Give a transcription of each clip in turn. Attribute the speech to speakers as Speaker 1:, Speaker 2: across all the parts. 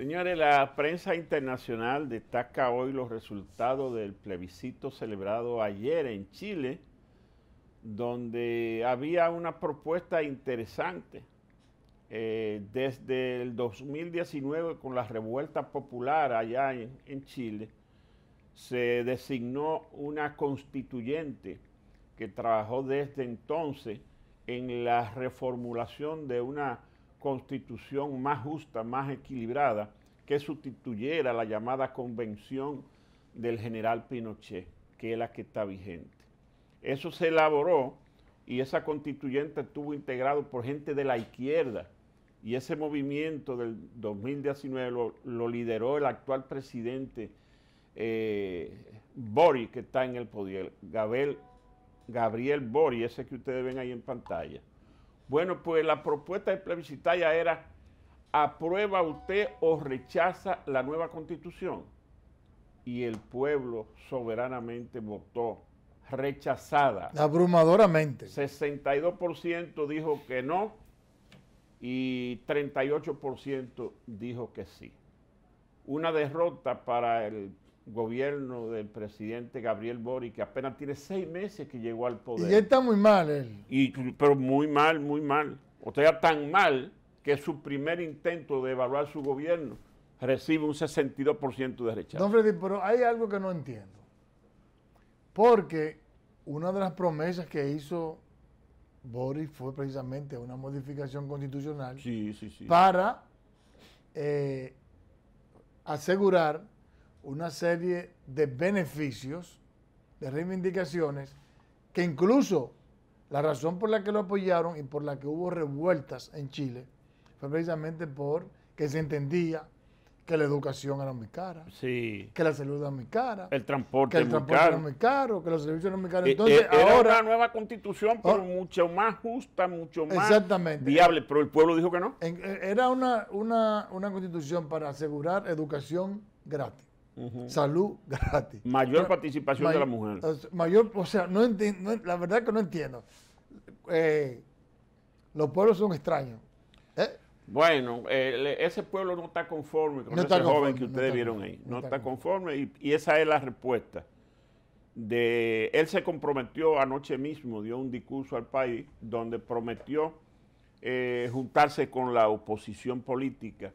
Speaker 1: Señores, la prensa internacional destaca hoy los resultados del plebiscito celebrado ayer en Chile, donde había una propuesta interesante. Eh, desde el 2019, con la revuelta popular allá en Chile, se designó una constituyente que trabajó desde entonces en la reformulación de una constitución más justa, más equilibrada, que sustituyera la llamada convención del general Pinochet, que es la que está vigente. Eso se elaboró y esa constituyente estuvo integrado por gente de la izquierda y ese movimiento del 2019 lo, lideró el actual presidente eh, Bori, que está en el poder, Gabriel, Gabriel Bori, ese que ustedes ven ahí en pantalla. Bueno, pues la propuesta de plebiscitaria era, ¿aprueba usted o rechaza la nueva constitución? Y el pueblo soberanamente votó rechazada.
Speaker 2: Abrumadoramente.
Speaker 1: 62% dijo que no y 38% dijo que sí. Una derrota para el gobierno del presidente Gabriel Boric, que apenas tiene seis meses que llegó al poder. Y está muy mal él. Y, pero muy mal, muy mal. O sea, tan mal que su primer intento de evaluar su gobierno recibe un 62% de rechazo. Don
Speaker 2: Freddy, pero hay algo que no entiendo. Porque una de las promesas que hizo Boris fue precisamente una modificación constitucional para eh, asegurar una serie de beneficios, de reivindicaciones, que incluso la razón por la que lo apoyaron y por la que hubo revueltas en Chile fue precisamente porque se entendía que la educación era muy cara, que la salud era muy
Speaker 1: cara, el transporte, que el transporte era muy caro, que los servicios eran muy caros. Eh, Entonces, eh, era ahora una nueva constitución, pero oh. mucho más justa, mucho más viable, pero el pueblo dijo que no.
Speaker 2: Eh, era una, una, una constitución para asegurar educación gratis
Speaker 1: salud gratis. Mayor participación de la mujer.
Speaker 2: Mayor, o sea, no, no la verdad que no entiendo. Eh, los pueblos son extraños.
Speaker 1: ¿eh? Bueno, eh, ese pueblo no está conforme con ese joven que ustedes vieron ahí. No, está conforme y, esa es la respuesta. De, él se comprometió anoche mismo, dio un discurso al país donde prometió juntarse con la oposición política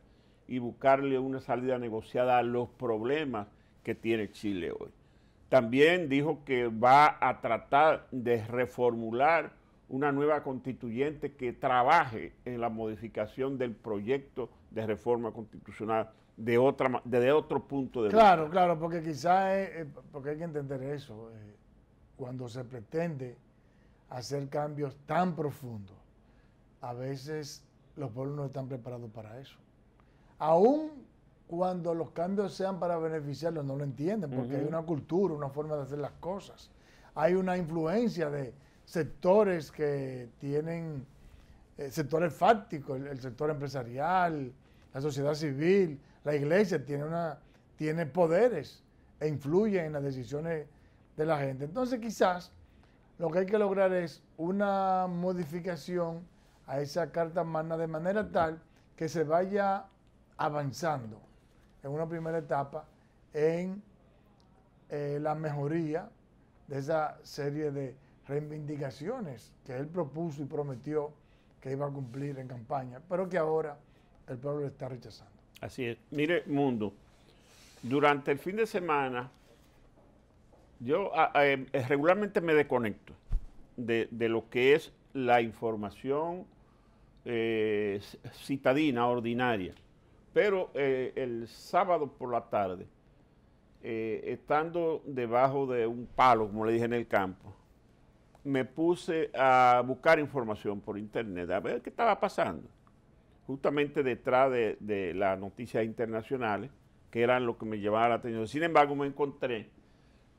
Speaker 1: y buscarle una salida negociada a los problemas que tiene Chile hoy. También dijo que va a tratar de reformular una nueva constituyente que trabaje en la modificación del proyecto de reforma constitucional de desde otro punto de vista. Claro,
Speaker 2: claro, porque quizás porque hay que entender eso. Eh, cuando se pretende hacer cambios tan profundos, a veces los pueblos no están preparados para eso aún cuando los cambios sean para beneficiarlos, no lo entienden, porque hay una cultura, una forma de hacer las cosas. Hay una influencia de sectores que tienen, eh, sectores fácticos, el, sector empresarial, la sociedad civil, la iglesia tiene, una, tiene poderes e influye en las decisiones de la gente. Entonces quizás lo que hay que lograr es una modificación a esa carta magna de manera tal que se vaya avanzando en una primera etapa en eh, la mejoría de esa serie de reivindicaciones que él propuso y prometió que iba a cumplir en campaña, pero que ahora el pueblo le está rechazando.
Speaker 1: Así es. Mire, mundo, durante el fin de semana yo em, regularmente me desconecto de, lo que es la información eh, citadina, ordinaria. Pero eh, el sábado por la tarde, eh, estando debajo de un palo, como le dije, en el campo, me puse a buscar información por internet, a ver qué estaba pasando. Justamente detrás de, las noticias internacionales, que eran lo que me llevaba la atención. Sin embargo, me encontré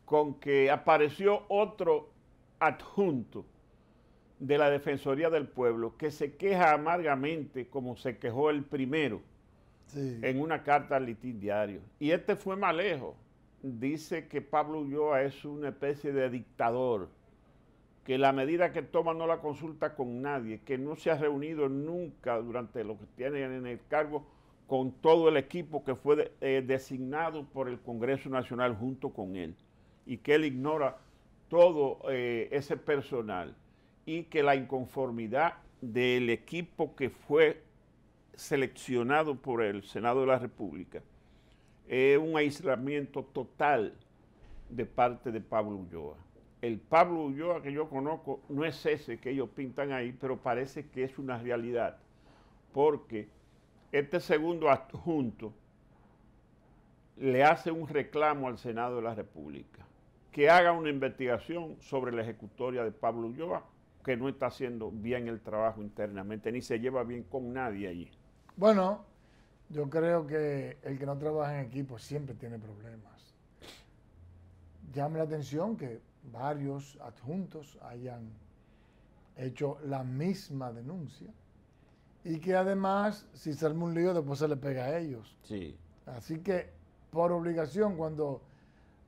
Speaker 1: con que apareció otro adjunto de la Defensoría del Pueblo que se queja amargamente como se quejó el primero en una carta al Litín Diario. Y este fue más lejos. Dice que Pablo Ulloa es una especie de dictador, que la medida que toma no la consulta con nadie, que no se ha reunido nunca durante lo que tiene en el cargo con todo el equipo que fue eh, designado por el Congreso Nacional junto con él, y que él ignora todo eh, ese personal y que la inconformidad del equipo que fue seleccionado por el Senado de la República es un aislamiento total de parte de Pablo Ulloa. El Pablo Ulloa que yo conozco no es ese que ellos pintan ahí, pero parece que es una realidad, porque este segundo adjunto le hace un reclamo al Senado de la República, que haga una investigación sobre la ejecutoria de Pablo Ulloa, que no está haciendo bien el trabajo internamente, ni se lleva bien con nadie allí.
Speaker 2: Bueno, yo creo que el que no trabaja en equipo siempre tiene problemas. Llame la atención que varios adjuntos hayan hecho la misma denuncia y que además, si se arma un lío, después se le pega a ellos. Sí. Así que, por obligación, cuando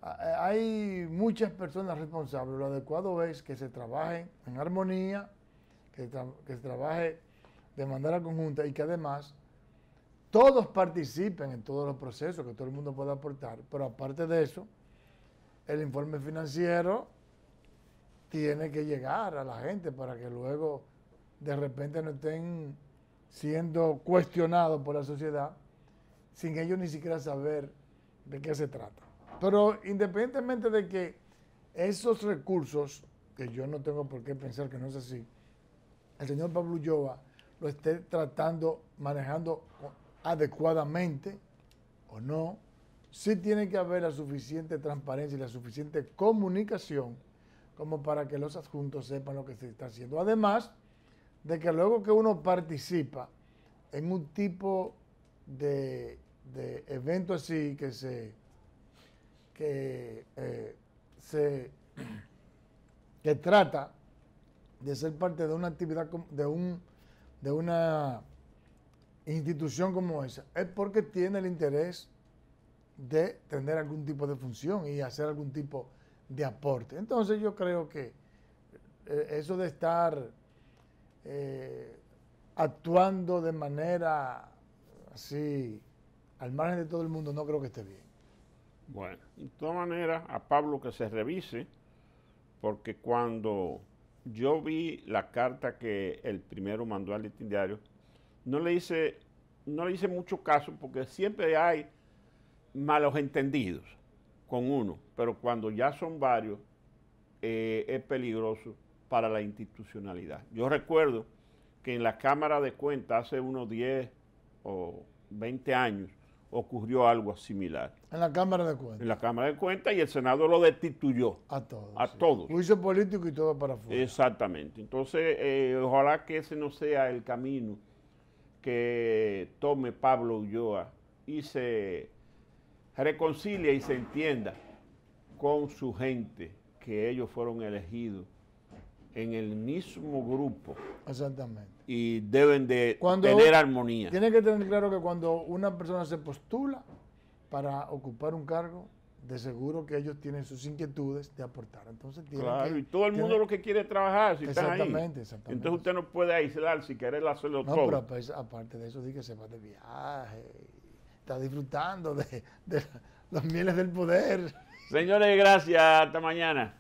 Speaker 2: hay muchas personas responsables, lo adecuado es que se trabajen en armonía, que, que se trabaje de manera conjunta y que además todos participen en todos los procesos, que todo el mundo pueda aportar, pero aparte de eso, el informe financiero tiene que llegar a la gente para que luego de repente no estén siendo cuestionados por la sociedad sin ellos ni siquiera saber de qué se trata. Pero independientemente de que esos recursos, que yo no tengo por qué pensar que no es así, el señor Pablo Ulloa lo esté tratando, manejando adecuadamente o no, sí tiene que haber la suficiente transparencia y la suficiente comunicación como para que los adjuntos sepan lo que se está haciendo. Además de que luego que uno participa en un tipo de, evento así que se que eh, se que trata de ser parte de una actividad de un de una institución como esa es porque tiene el interés de tener algún tipo de función y hacer algún tipo de aporte. Entonces yo creo que eh, eso de estar eh, actuando de manera así al margen de todo el mundo no creo que esté bien.
Speaker 1: Bueno, de todas maneras, a Pablo que se revise, porque cuando yo vi la carta que el primero mandó al diario, no le hice, no le hice mucho caso porque siempre hay malos entendidos con uno, pero cuando ya son varios eh, es peligroso para la institucionalidad. Yo recuerdo que en la Cámara de Cuentas hace unos 10 o 20 años ocurrió algo similar.
Speaker 2: En la Cámara de Cuentas. En
Speaker 1: la Cámara de Cuentas y el Senado lo destituyó. A todos. A todos.
Speaker 2: Juicio político y todo para
Speaker 1: fuera. Exactamente. Entonces, eh, ojalá que ese no sea el camino que tome Pablo Ulloa y se reconcilia y se entienda con su gente, que ellos fueron elegidos en el mismo grupo.
Speaker 2: Exactamente.
Speaker 1: Y deben de tener armonía. Tiene
Speaker 2: que tener claro que cuando una persona se postula para ocupar un cargo, de seguro que ellos tienen sus inquietudes de aportar. Entonces
Speaker 1: Claro, y todo el mundo lo que quiere trabajar, si exactamente, ahí. Exactamente. Entonces usted no puede aislar si quiere hacerlo no, pero
Speaker 2: pues, aparte de eso, dice que se va de viaje, está disfrutando de, de las mieles del poder.
Speaker 1: Señores, gracias. Hasta mañana.